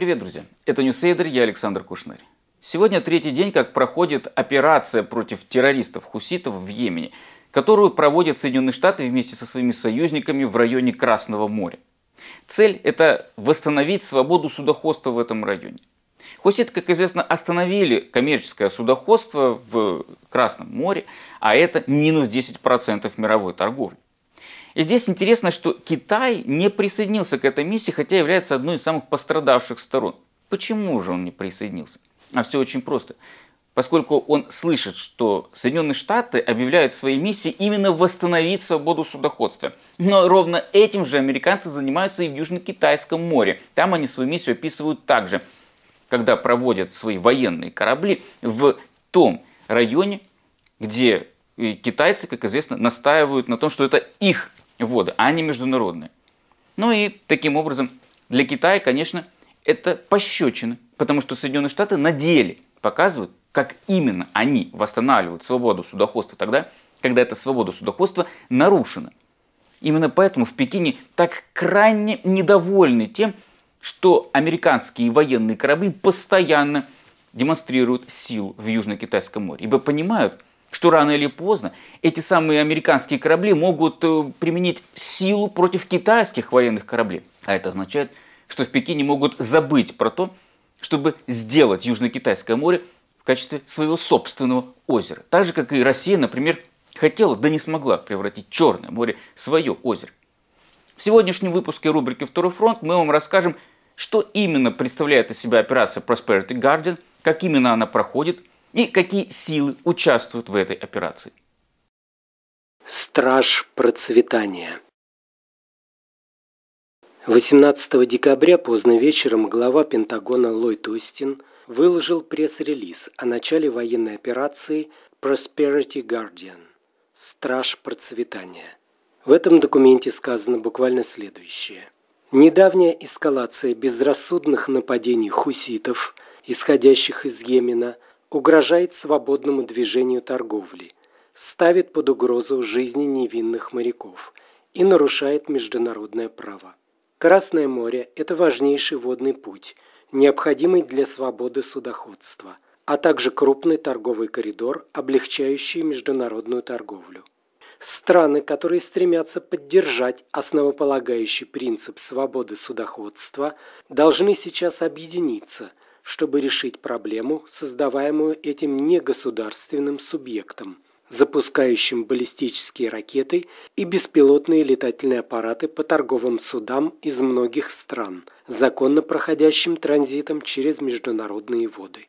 Привет, друзья! Это Ньюсейдер, я Александр Кушнарь. Сегодня третий день, как проходит операция против террористов-хуситов в Йемене, которую проводят Соединенные Штаты вместе со своими союзниками в районе Красного моря. Цель – это восстановить свободу судоходства в этом районе. Хуситы, как известно, остановили коммерческое судоходство в Красном море, а это минус 10% мировой торговли. И здесь интересно, что Китай не присоединился к этой миссии, хотя является одной из самых пострадавших сторон. Почему же он не присоединился? А все очень просто. Поскольку он слышит, что Соединенные Штаты объявляют своей миссией именно восстановить свободу судоходства. Но ровно этим же американцы занимаются и в Южно-Китайском море. Там они свою миссию описывают также, когда проводят свои военные корабли в том районе, где э, китайцы, как известно, настаивают на том, что это их воды, а не международные. Ну и таким образом для Китая, конечно, это пощечины, потому что Соединенные Штаты на деле показывают, как именно они восстанавливают свободу судоходства тогда, когда эта свобода судоходства нарушена. Именно поэтому в Пекине так крайне недовольны тем, что американские военные корабли постоянно демонстрируют силу в Южно-Китайском море, ибо понимают, что рано или поздно эти самые американские корабли могут э, применить силу против китайских военных кораблей. А это означает, что в Пекине могут забыть про то, чтобы сделать Южно-Китайское море в качестве своего собственного озера. Так же, как и Россия, например, хотела, да не смогла превратить Черное море в свое озеро. В сегодняшнем выпуске рубрики «Второй фронт» мы вам расскажем, что именно представляет из себя операция Prosperity Guardian, как именно она проходит – и какие силы участвуют в этой операции. Страж процветания 18 декабря поздно вечером глава Пентагона Ллойд Остин выложил пресс-релиз о начале военной операции Prosperity Guardian – «Страж процветания». В этом документе сказано буквально следующее. Недавняя эскалация безрассудных нападений хуситов, исходящих из Йемена – угрожает свободному движению торговли, ставит под угрозу жизни невинных моряков и нарушает международное право. Красное море – это важнейший водный путь, необходимый для свободы судоходства, а также крупный торговый коридор, облегчающий международную торговлю. Страны, которые стремятся поддержать основополагающий принцип свободы судоходства, должны сейчас объединиться – чтобы решить проблему, создаваемую этим негосударственным субъектом, запускающим баллистические ракеты и беспилотные летательные аппараты по торговым судам из многих стран, законно проходящим транзитом через международные воды.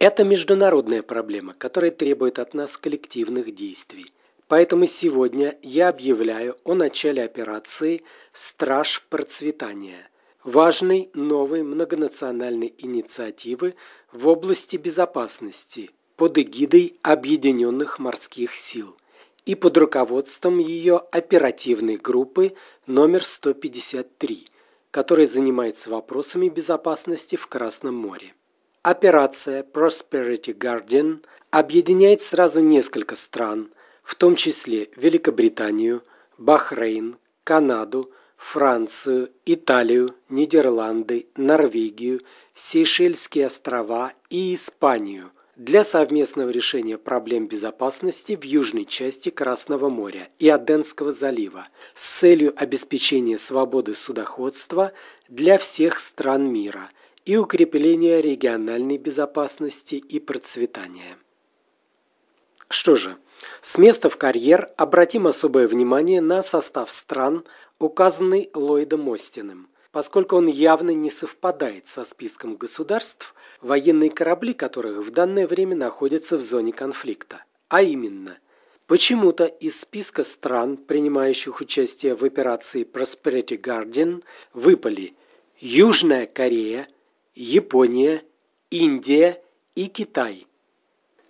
Это международная проблема, которая требует от нас коллективных действий. Поэтому сегодня я объявляю о начале операции «Страж процветания», важной новой многонациональной инициативы в области безопасности под эгидой Объединенных морских сил и под руководством ее оперативной группы номер 153, которая занимается вопросами безопасности в Красном море. Операция Prosperity Guardian объединяет сразу несколько стран, в том числе Великобританию, Бахрейн, Канаду – Францию, Италию, Нидерланды, Норвегию, Сейшельские острова и Испанию для совместного решения проблем безопасности в южной части Красного моря и Аденского залива с целью обеспечения свободы судоходства для всех стран мира и укрепления региональной безопасности и процветания. Что же, с места в карьер обратим особое внимание на состав стран, указанный Ллойдом Остиным. Поскольку он явно не совпадает со списком государств, военные корабли которых в данное время находятся в зоне конфликта. А именно, почему-то из списка стран, принимающих участие в операции Prosperity Guardian, выпали Южная Корея, Япония, Индия и Китай –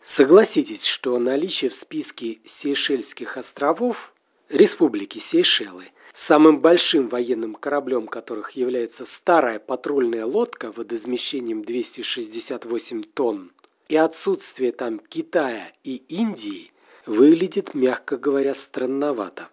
Согласитесь, что наличие в списке Сейшельских островов Республики Сейшелы самым большим военным кораблем которых является старая патрульная лодка водоизмещением 268 тонн, и отсутствие там Китая и Индии выглядит, мягко говоря, странновато.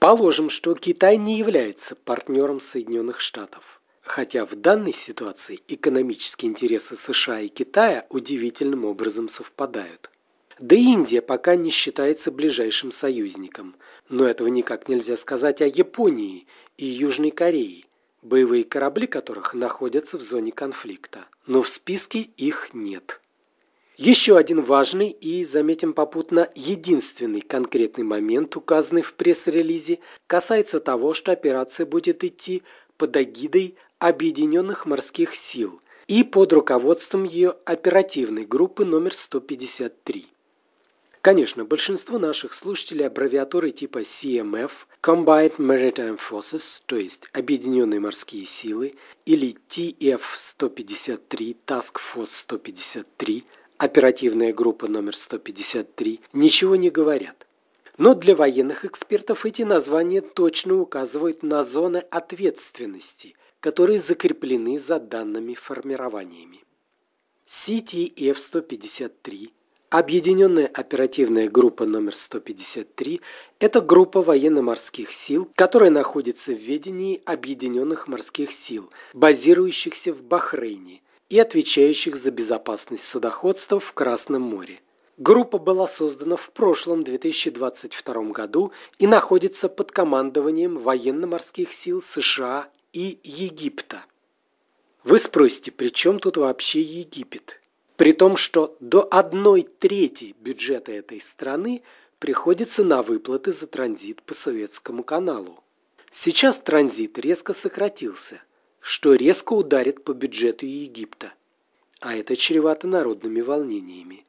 Положим, что Китай не является партнером Соединенных Штатов хотя в данной ситуации экономические интересы США и Китая удивительным образом совпадают. Да и Индия пока не считается ближайшим союзником, но этого никак нельзя сказать о Японии и Южной Корее, боевые корабли которых находятся в зоне конфликта, но в списке их нет. Еще один важный и, заметим попутно, единственный конкретный момент, указанный в пресс-релизе, касается того, что операция будет идти под эгидой Объединенных морских сил и под руководством ее оперативной группы номер 153. Конечно, большинство наших слушателей аббревиатуры типа CMF, Combined Maritime Forces, то есть Объединенные морские силы, или TF-153, Task Force 153, оперативная группа номер 153, ничего не говорят. Но для военных экспертов эти названия точно указывают на зоны ответственности – которые закреплены за данными формированиями. CTF-153 Объединенная оперативная группа номер 153 – это группа военно-морских сил, которая находится в ведении Объединенных морских сил, базирующихся в Бахрейне и отвечающих за безопасность судоходства в Красном море. Группа была создана в прошлом 2022 году и находится под командованием военно-морских сил США и Египта. Вы спросите, при чем тут вообще Египет? При том, что до одной трети бюджета этой страны приходится на выплаты за транзит по Советскому каналу. Сейчас транзит резко сократился, что резко ударит по бюджету Египта. А это чревато народными волнениями.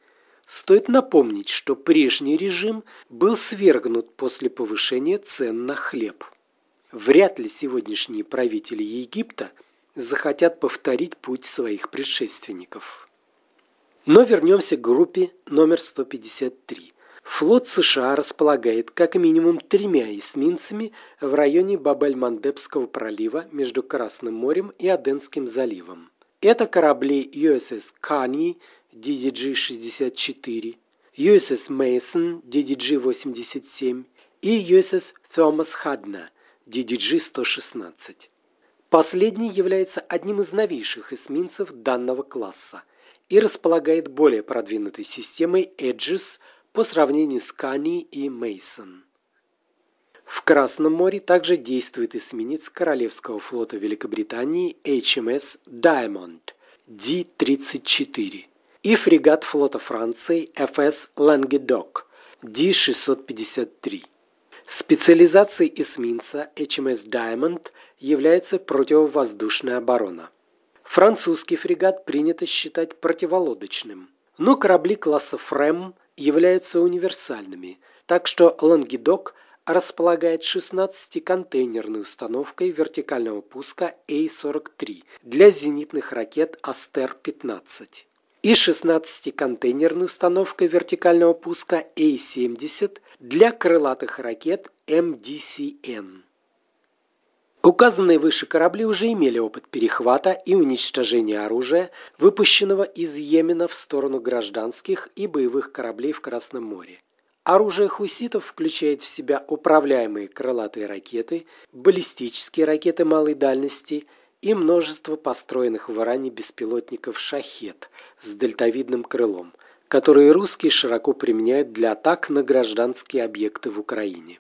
Стоит напомнить, что прежний режим был свергнут после повышения цен на хлеб. Вряд ли сегодняшние правители Египта захотят повторить путь своих предшественников. Но вернемся к группе номер 153. Флот США располагает как минимум тремя эсминцами в районе Бабель-Мандебского пролива между Красным морем и Аденским заливом. Это корабли USS Kani DDG-64, USS Mason DDG-87 и USS Thomas Hadna – DDG-116. Последний является одним из новейших эсминцев данного класса и располагает более продвинутой системой Edges по сравнению с Кани и Мейсон. В Красном море также действует эсминец Королевского флота Великобритании HMS Diamond D-34 и фрегат флота Франции FS Languedoc D-653. Специализацией эсминца HMS Diamond является противовоздушная оборона. Французский фрегат принято считать противолодочным, но корабли класса «Фрем» являются универсальными, так что «Лангедок» располагает 16-контейнерной установкой вертикального пуска а 43 для зенитных ракет «Астер-15» и 16-контейнерной установкой вертикального пуска A-70 для крылатых ракет MDCN. Указанные выше корабли уже имели опыт перехвата и уничтожения оружия, выпущенного из Йемена в сторону гражданских и боевых кораблей в Красном море. Оружие хуситов включает в себя управляемые крылатые ракеты, баллистические ракеты малой дальности – и множество построенных в Иране беспилотников «Шахет» с дельтовидным крылом, которые русские широко применяют для атак на гражданские объекты в Украине.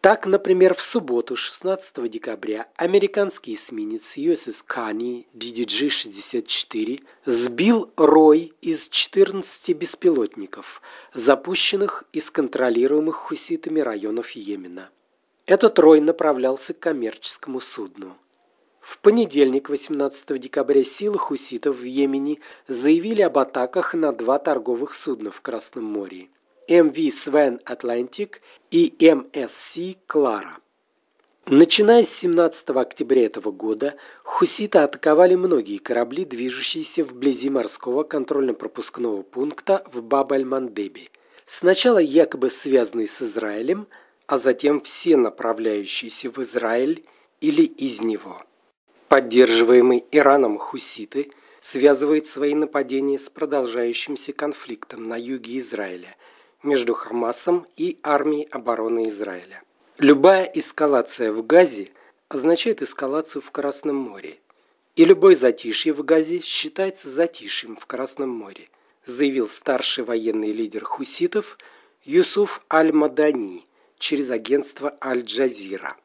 Так, например, в субботу, 16 декабря, американский эсминец USS Kani DDG-64 сбил рой из 14 беспилотников, запущенных из контролируемых хуситами районов Йемена. Этот рой направлялся к коммерческому судну. В понедельник, 18 декабря, силы хуситов в Йемене заявили об атаках на два торговых судна в Красном море – MV эм Свен Atlantic и MSC эм Клара. Начиная с 17 октября этого года, хуситы атаковали многие корабли, движущиеся вблизи морского контрольно-пропускного пункта в Баб-аль-Мандебе. Сначала якобы связанные с Израилем, а затем все направляющиеся в Израиль или из него поддерживаемый Ираном хуситы, связывает свои нападения с продолжающимся конфликтом на юге Израиля между Хамасом и армией обороны Израиля. Любая эскалация в Газе означает эскалацию в Красном море, и любой затишье в Газе считается затишьем в Красном море, заявил старший военный лидер хуситов Юсуф Аль-Мадани через агентство Аль-Джазира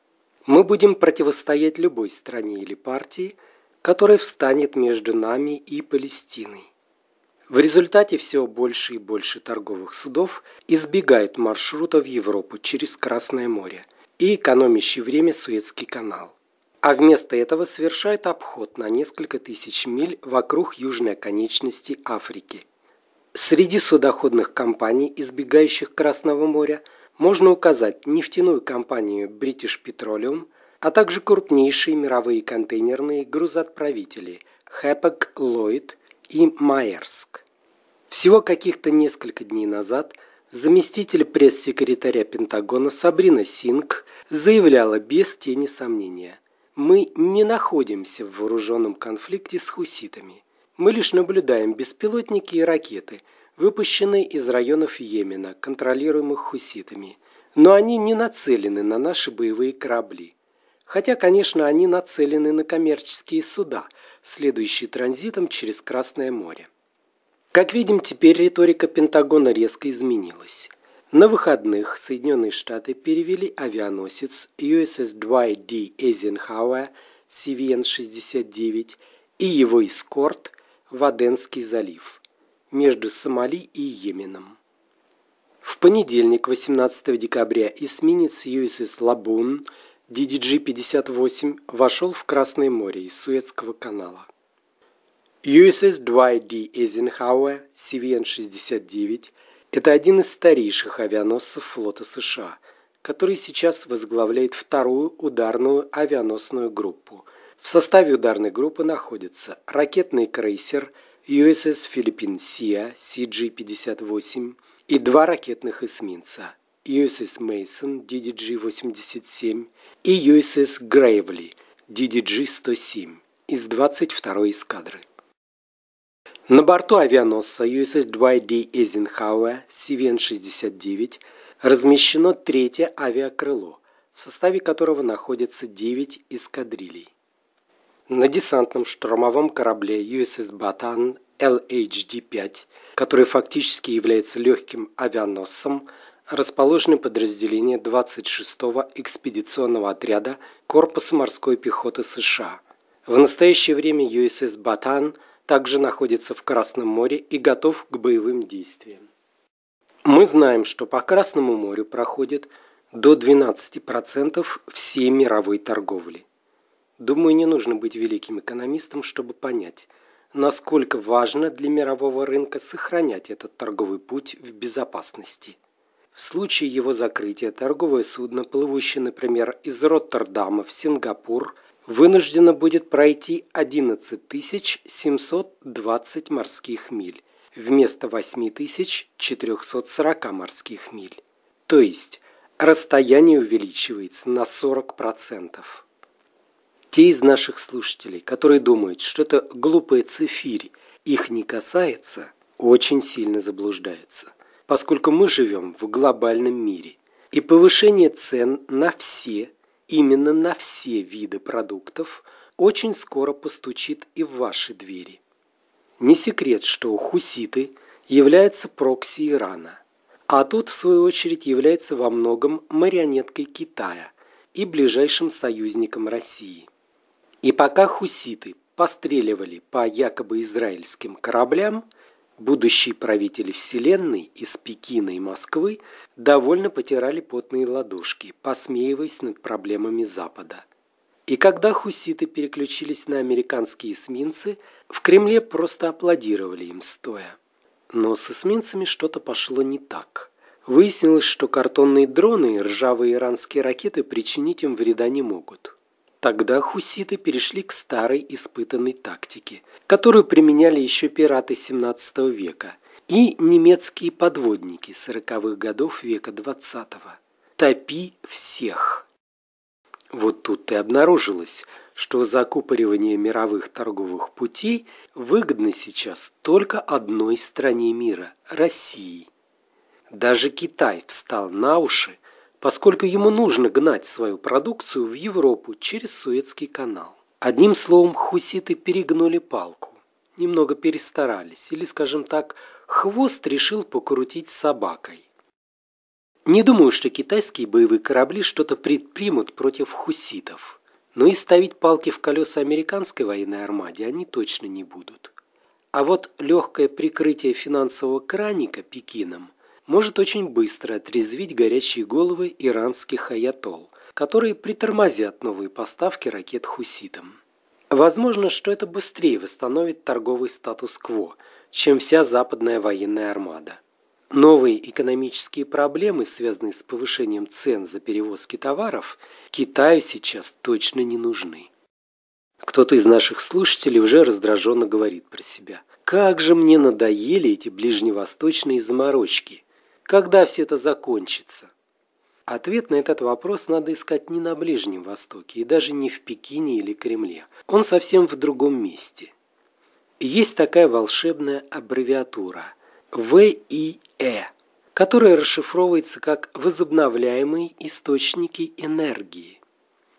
мы будем противостоять любой стране или партии, которая встанет между нами и Палестиной. В результате все больше и больше торговых судов избегают маршрута в Европу через Красное море и экономящий время Суэцкий канал. А вместо этого совершают обход на несколько тысяч миль вокруг южной оконечности Африки. Среди судоходных компаний, избегающих Красного моря – можно указать нефтяную компанию British Petroleum, а также крупнейшие мировые контейнерные грузоотправители Хепек, Ллойд и Майерск. Всего каких-то несколько дней назад заместитель пресс-секретаря Пентагона Сабрина Синг заявляла без тени сомнения «Мы не находимся в вооруженном конфликте с хуситами. Мы лишь наблюдаем беспилотники и ракеты, выпущенные из районов Йемена, контролируемых хуситами, но они не нацелены на наши боевые корабли. Хотя, конечно, они нацелены на коммерческие суда, следующие транзитом через Красное море. Как видим, теперь риторика Пентагона резко изменилась. На выходных Соединенные Штаты перевели авианосец USS Dwight D. Eisenhower CVN-69 и его эскорт в Аденский залив – между Сомали и Йеменом. В понедельник, 18 декабря, эсминец USS Лабун DDG-58 вошел в Красное море из Суэцкого канала. USS Dwight D. Eisenhower CVN-69 – это один из старейших авианосцев флота США, который сейчас возглавляет вторую ударную авианосную группу. В составе ударной группы находится ракетный крейсер – USS Филиппинсия CG-58 и два ракетных эсминца USS Мейсон DDG-87 и USS Грейвли DDG-107 из 22-й эскадры. На борту авианосца USS Dwight D. Eisenhower CVN-69 размещено третье авиакрыло, в составе которого находятся 9 эскадрилей на десантном штурмовом корабле USS Batan lhd LHD-5, который фактически является легким авианосцем, расположены подразделения 26-го экспедиционного отряда Корпуса морской пехоты США. В настоящее время USS Batan также находится в Красном море и готов к боевым действиям. Мы знаем, что по Красному морю проходит до 12% всей мировой торговли. Думаю, не нужно быть великим экономистом, чтобы понять, насколько важно для мирового рынка сохранять этот торговый путь в безопасности. В случае его закрытия торговое судно, плывущее, например, из Роттердама в Сингапур, вынуждено будет пройти 11 720 морских миль вместо 8440 морских миль. То есть расстояние увеличивается на 40%. Те из наших слушателей, которые думают, что это глупая цифирь их не касается, очень сильно заблуждаются, поскольку мы живем в глобальном мире. И повышение цен на все, именно на все виды продуктов очень скоро постучит и в ваши двери. Не секрет, что хуситы являются прокси Ирана, а тут, в свою очередь, является во многом марионеткой Китая и ближайшим союзником России – и пока хуситы постреливали по якобы израильским кораблям, будущие правители Вселенной из Пекина и Москвы довольно потирали потные ладошки, посмеиваясь над проблемами Запада. И когда хуситы переключились на американские эсминцы, в Кремле просто аплодировали им стоя. Но с эсминцами что-то пошло не так. Выяснилось, что картонные дроны и ржавые иранские ракеты причинить им вреда не могут. Тогда хуситы перешли к старой испытанной тактике, которую применяли еще пираты XVII века и немецкие подводники 40-х годов века XX. «Топи всех!» Вот тут и обнаружилось, что закупоривание мировых торговых путей выгодно сейчас только одной стране мира – России. Даже Китай встал на уши – поскольку ему нужно гнать свою продукцию в Европу через Суэцкий канал. Одним словом, хуситы перегнули палку, немного перестарались, или, скажем так, хвост решил покрутить собакой. Не думаю, что китайские боевые корабли что-то предпримут против хуситов, но и ставить палки в колеса американской военной армаде они точно не будут. А вот легкое прикрытие финансового краника Пекином – может очень быстро отрезвить горячие головы иранских аятол, которые притормозят новые поставки ракет хуситам. Возможно, что это быстрее восстановит торговый статус-кво, чем вся западная военная армада. Новые экономические проблемы, связанные с повышением цен за перевозки товаров, Китаю сейчас точно не нужны. Кто-то из наших слушателей уже раздраженно говорит про себя. «Как же мне надоели эти ближневосточные заморочки! Когда все это закончится? Ответ на этот вопрос надо искать не на Ближнем Востоке и даже не в Пекине или Кремле. Он совсем в другом месте. Есть такая волшебная аббревиатура ВИЭ, которая расшифровывается как «возобновляемые источники энергии».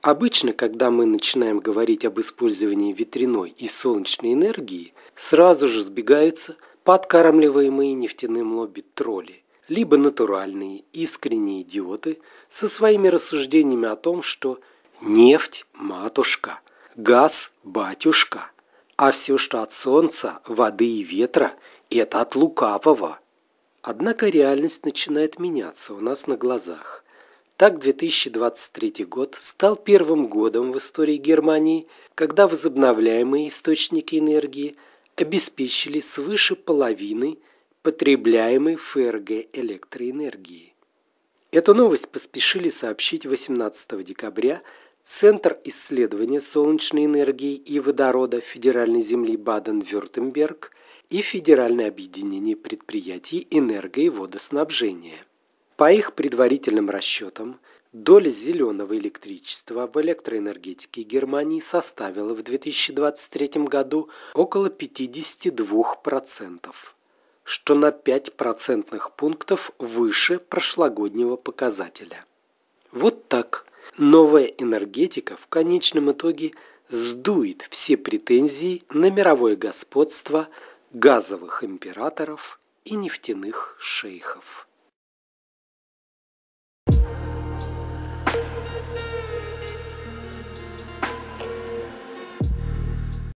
Обычно, когда мы начинаем говорить об использовании ветряной и солнечной энергии, сразу же сбегаются подкармливаемые нефтяным лобби тролли либо натуральные, искренние идиоты со своими рассуждениями о том, что нефть – матушка, газ – батюшка, а все, что от солнца, воды и ветра – это от лукавого. Однако реальность начинает меняться у нас на глазах. Так 2023 год стал первым годом в истории Германии, когда возобновляемые источники энергии обеспечили свыше половины – потребляемой ФРГ электроэнергии. Эту новость поспешили сообщить 18 декабря Центр исследования солнечной энергии и водорода Федеральной земли Баден-Вюртемберг и Федеральное объединение предприятий энерго- и водоснабжения. По их предварительным расчетам, доля зеленого электричества в электроэнергетике Германии составила в 2023 году около 52% что на 5 процентных пунктов выше прошлогоднего показателя. Вот так. Новая энергетика в конечном итоге сдует все претензии на мировое господство газовых императоров и нефтяных шейхов.